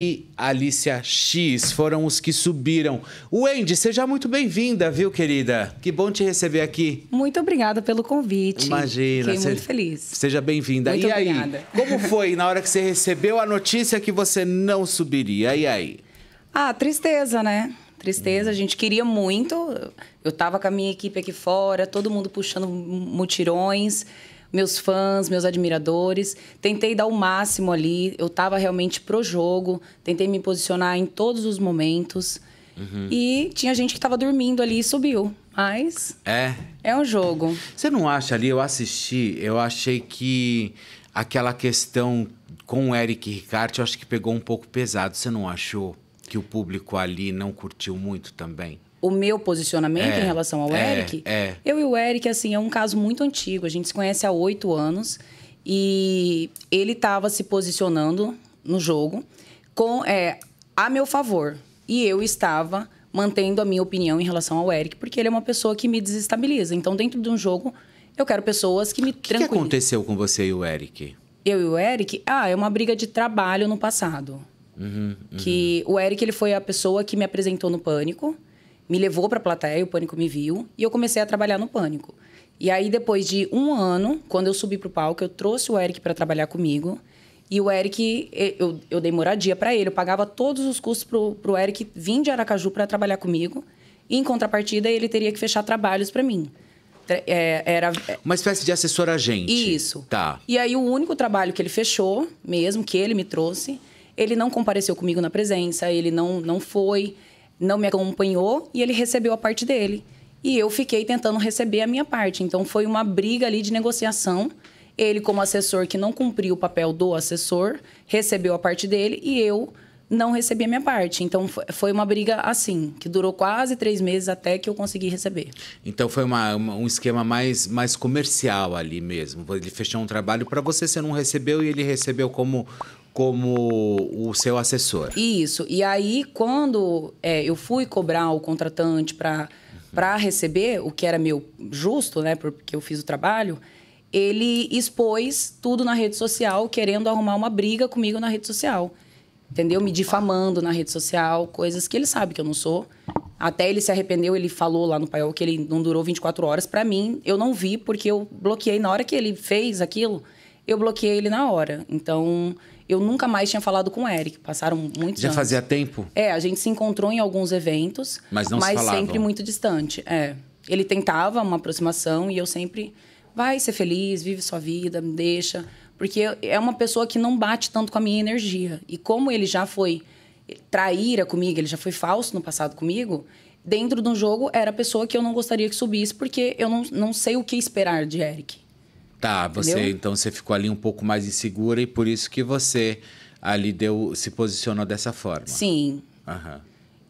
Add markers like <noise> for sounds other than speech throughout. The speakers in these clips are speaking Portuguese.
e Alicia X foram os que subiram. Wendy, seja muito bem-vinda, viu, querida? Que bom te receber aqui. Muito obrigada pelo convite. Imagina. Fiquei muito feliz. Seja bem-vinda. E obrigada. aí, como foi na hora que você recebeu a notícia que você não subiria? E aí? Ah, tristeza, né? Tristeza, a gente queria muito. Eu estava com a minha equipe aqui fora, todo mundo puxando mutirões meus fãs, meus admiradores. Tentei dar o máximo ali, eu estava realmente pro jogo, tentei me posicionar em todos os momentos. Uhum. E tinha gente que estava dormindo ali e subiu. Mas. É. É um jogo. Você não acha ali? Eu assisti, eu achei que aquela questão com o Eric Ricardo eu acho que pegou um pouco pesado. Você não achou que o público ali não curtiu muito também? o meu posicionamento é, em relação ao é, Eric. É. Eu e o Eric, assim, é um caso muito antigo. A gente se conhece há oito anos e ele estava se posicionando no jogo com é, a meu favor. E eu estava mantendo a minha opinião em relação ao Eric, porque ele é uma pessoa que me desestabiliza. Então, dentro de um jogo, eu quero pessoas que me tranquilizem. O que aconteceu com você e o Eric? Eu e o Eric? Ah, é uma briga de trabalho no passado. Uhum, uhum. Que o Eric ele foi a pessoa que me apresentou no Pânico me levou para a plateia, o Pânico me viu, e eu comecei a trabalhar no Pânico. E aí, depois de um ano, quando eu subi para o palco, eu trouxe o Eric para trabalhar comigo. E o Eric, eu, eu dei moradia para ele, eu pagava todos os custos para o Eric vir de Aracaju para trabalhar comigo. E, em contrapartida, ele teria que fechar trabalhos para mim. É, era é Uma espécie de assessor agente. Isso. Tá. E aí, o único trabalho que ele fechou, mesmo, que ele me trouxe, ele não compareceu comigo na presença, ele não, não foi não me acompanhou e ele recebeu a parte dele. E eu fiquei tentando receber a minha parte. Então foi uma briga ali de negociação. Ele, como assessor que não cumpriu o papel do assessor, recebeu a parte dele e eu não recebi a minha parte. Então, foi uma briga assim, que durou quase três meses até que eu consegui receber. Então, foi uma, uma, um esquema mais, mais comercial ali mesmo. Ele fechou um trabalho para você, você não recebeu e ele recebeu como como o seu assessor. Isso. E aí, quando é, eu fui cobrar o contratante para para receber o que era meu justo, né, porque eu fiz o trabalho, ele expôs tudo na rede social, querendo arrumar uma briga comigo na rede social. Entendeu? Me difamando na rede social, coisas que ele sabe que eu não sou. Até ele se arrependeu, ele falou lá no paiol que ele não durou 24 horas. Para mim, eu não vi, porque eu bloqueei na hora que ele fez aquilo eu bloqueei ele na hora. Então, eu nunca mais tinha falado com o Eric. Passaram muitos Já anos. fazia tempo? É, a gente se encontrou em alguns eventos, mas, não mas se sempre muito distante. É. Ele tentava uma aproximação e eu sempre. Vai ser feliz, vive sua vida, me deixa. Porque é uma pessoa que não bate tanto com a minha energia. E como ele já foi traíra comigo, ele já foi falso no passado comigo, dentro de um jogo era a pessoa que eu não gostaria que subisse, porque eu não, não sei o que esperar de Eric. Tá, você Entendeu? então você ficou ali um pouco mais insegura e por isso que você ali deu se posicionou dessa forma. Sim. Aham.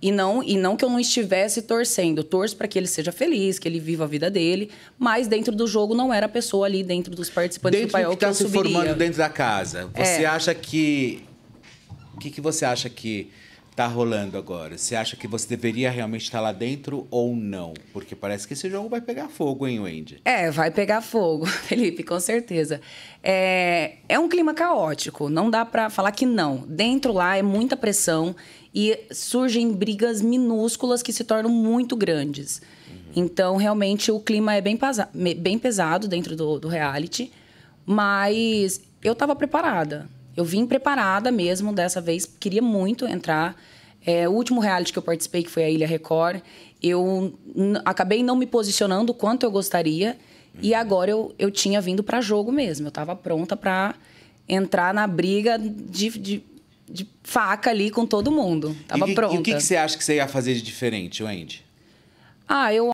E não, e não que eu não estivesse torcendo. Eu torço para que ele seja feliz, que ele viva a vida dele, mas dentro do jogo não era a pessoa ali dentro dos participantes dentro do paiol que, que tá se subiria. formando dentro da casa. Você é. acha que o que, que você acha que está rolando agora? Você acha que você deveria realmente estar lá dentro ou não? Porque parece que esse jogo vai pegar fogo, hein, Wendy? É, vai pegar fogo, <laughs> Felipe, com certeza. É, é um clima caótico, não dá para falar que não. Dentro lá é muita pressão e surgem brigas minúsculas que se tornam muito grandes. Uhum. Então, realmente, o clima é bem, bem pesado dentro do, do reality, mas eu estava preparada eu vim preparada mesmo dessa vez, queria muito entrar. É, o último reality que eu participei, que foi a Ilha Record, eu acabei não me posicionando o quanto eu gostaria. E agora eu, eu tinha vindo para jogo mesmo. Eu estava pronta para entrar na briga de, de, de, faca ali com todo mundo. Tava e que, pronta. E o que, que, você acha que você ia fazer de diferente, Wendy? Ah, eu